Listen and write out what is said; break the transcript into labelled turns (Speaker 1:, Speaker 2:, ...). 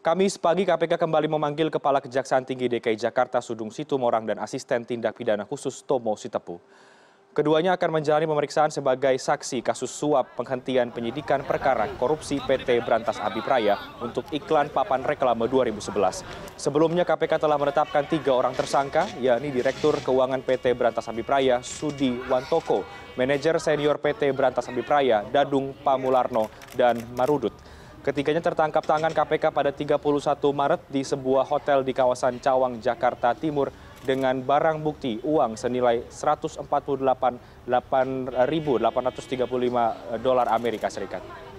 Speaker 1: Kamis pagi KPK kembali memanggil Kepala Kejaksaan Tinggi DKI Jakarta Sudung Situmorang dan Asisten Tindak Pidana Khusus Tomo Sitepu. Keduanya akan menjalani pemeriksaan sebagai saksi kasus suap penghentian penyidikan perkara korupsi PT Berantas Abipraya untuk iklan papan reklame 2011. Sebelumnya KPK telah menetapkan tiga orang tersangka, yakni Direktur Keuangan PT Berantas Abipraya Sudi Wantoko, Manajer Senior PT Berantas Abipraya Dadung Pamularno, dan Marudut. Ketiganya tertangkap tangan KPK pada 31 Maret di sebuah hotel di kawasan Cawang, Jakarta Timur dengan barang bukti uang senilai 148.835 dolar Amerika Serikat.